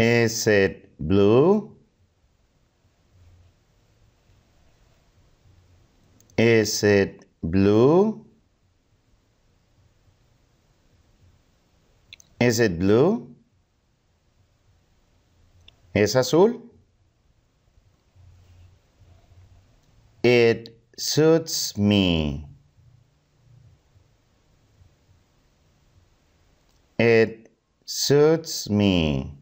Is it blue? Is it blue? Is it blue? ¿Es azul? It suits me. It suits me.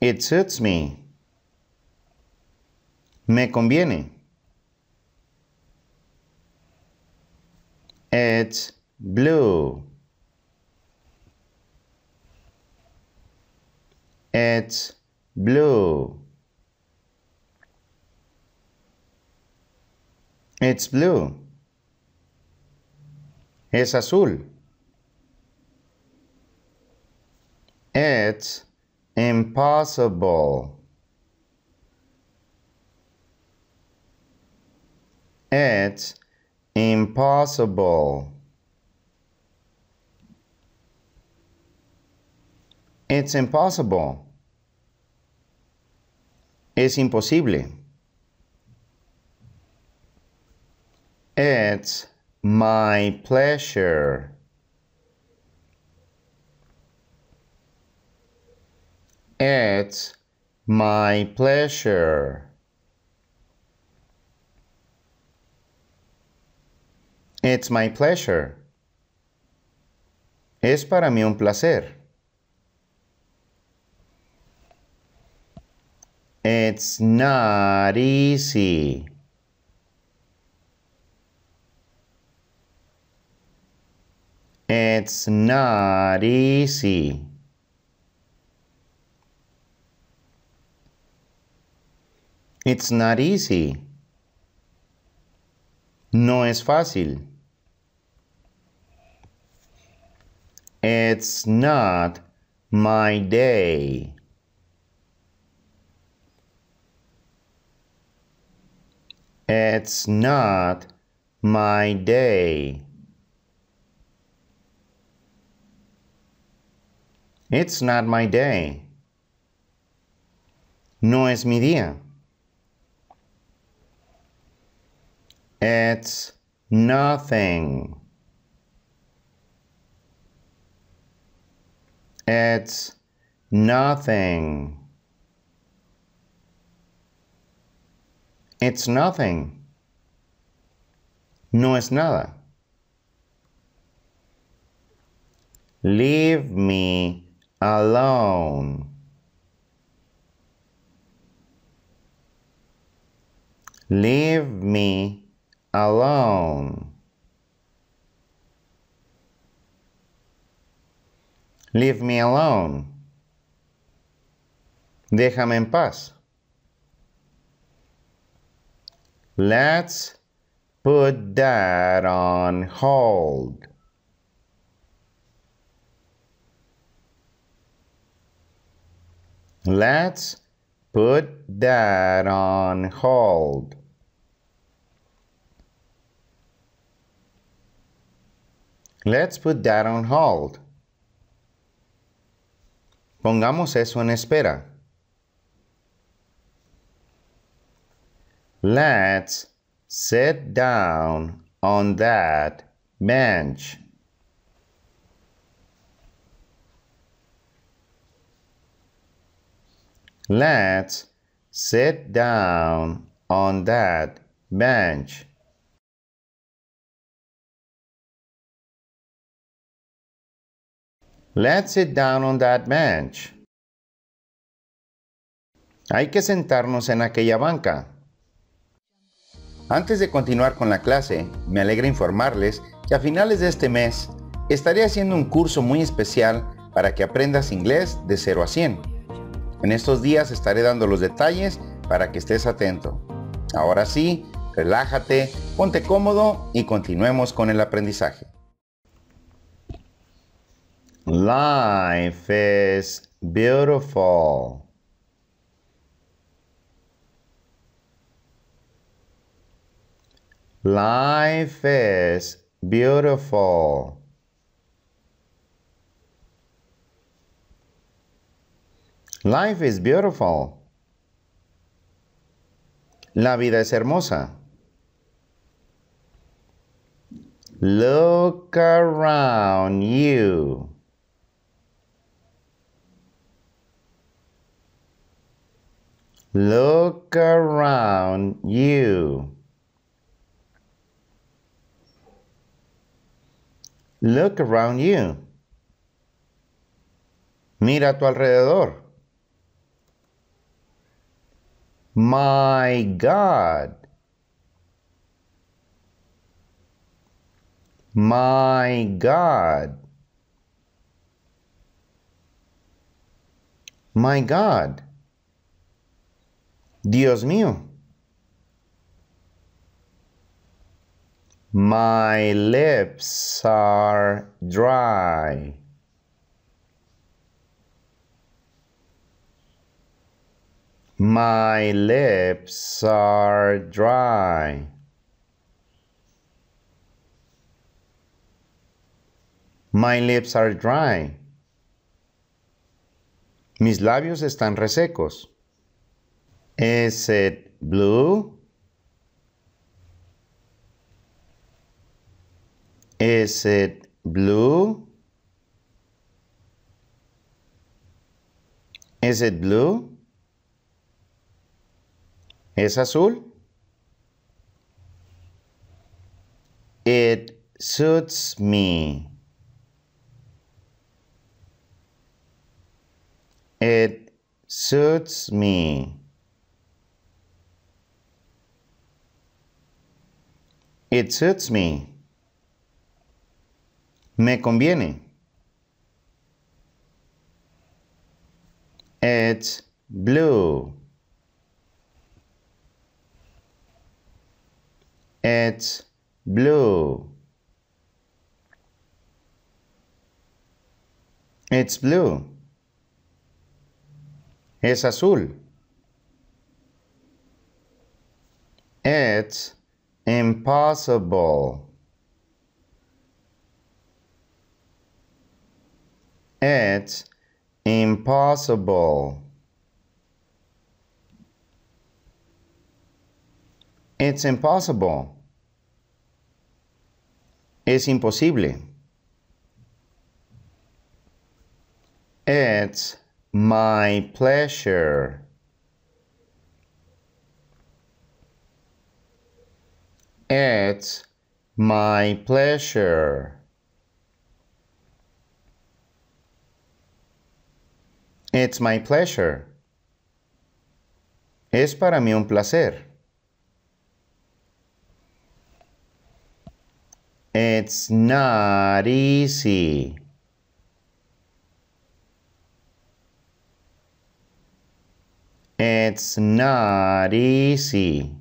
It suits me. Me conviene. It's blue. It's blue. It's blue. Es azul. It's impossible it's impossible it's impossible es imposible it's my pleasure It's my pleasure. It's my pleasure. Es para mí un placer. It's not easy. It's not easy. It's not easy. No es fácil. It's not my day. It's not my day. It's not my day. No es mi día. It's nothing. It's nothing. It's nothing. No es nada. Leave me alone. Leave me alone. Leave me alone. Déjame en paz. Let's put that on hold. Let's put that on hold. Let's put that on hold. Pongamos eso en espera. Let's sit down on that bench. Let's sit down on that bench. Let's sit down on that bench. Hay que sentarnos en aquella banca. Antes de continuar con la clase, me alegra informarles que a finales de este mes estaré haciendo un curso muy especial para que aprendas inglés de 0 a 100. En estos días estaré dando los detalles para que estés atento. Ahora sí, relájate, ponte cómodo y continuemos con el aprendizaje. Life is beautiful. Life is beautiful. Life is beautiful. La vida es hermosa. Look around you. Look around you. Look around you. Mira a tu alrededor. My God. My God. My God. Dios mío. My lips are dry. My lips are dry. My lips are dry. Mis labios están resecos. Is it blue? Is it blue? Is it blue? ¿Es azul? It suits me. It suits me. It suits me. Me conviene. It's blue. It's blue. It's blue. Es azul. It's impossible it's impossible it's impossible es imposible it's my pleasure It's my pleasure. It's my pleasure. Es para mí un placer. It's not easy. It's not easy.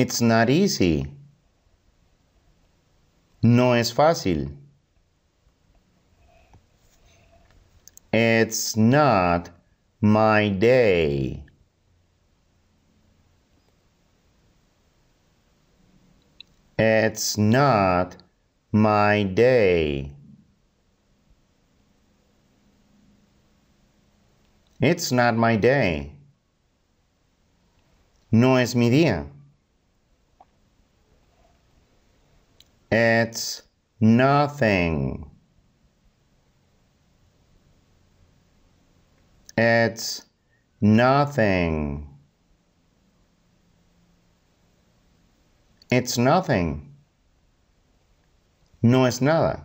It's not easy. No es fácil. It's not my day. It's not my day. It's not my day. No es mi día. It's nothing. It's nothing. It's nothing. No es nada.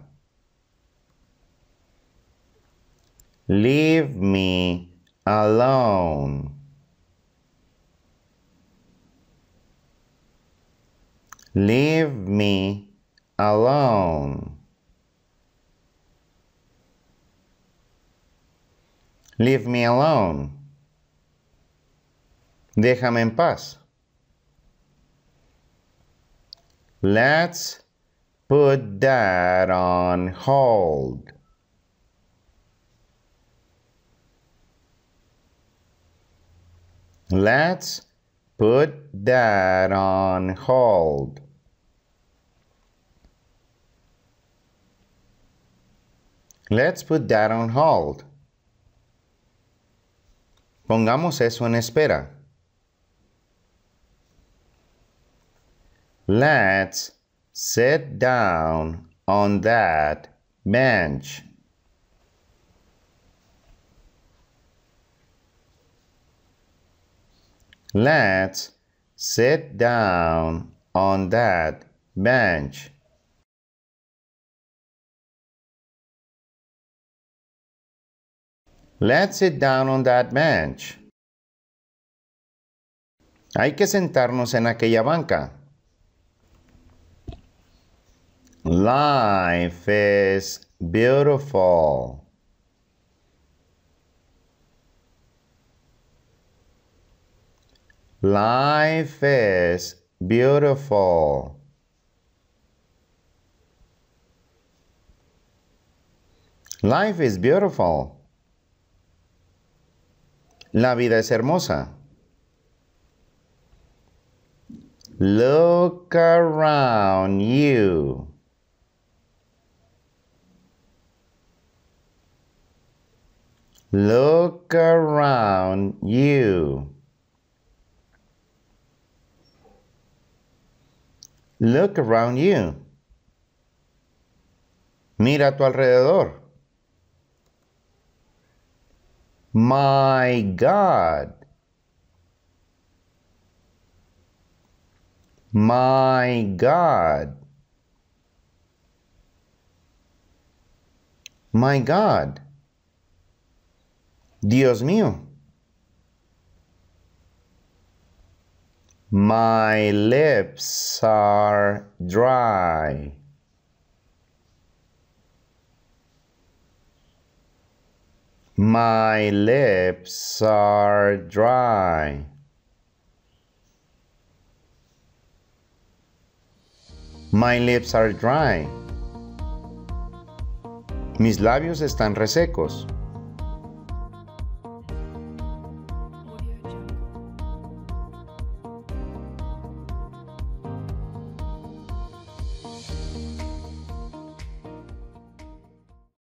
Leave me alone. Leave me alone. Leave me alone. Déjame en paz. Let's put that on hold. Let's put that on hold. Let's put that on hold. Pongamos eso en espera. Let's sit down on that bench. Let's sit down on that bench. Let's sit down on that bench. Hay que sentarnos en aquella banca. Life is beautiful. Life is beautiful. Life is beautiful. La vida es hermosa. Look around you. Look around you. Look around you. Mira a tu alrededor. My God. My God. My God. Dios mío. My lips are dry. My lips are dry. My lips are dry. Mis labios están resecos.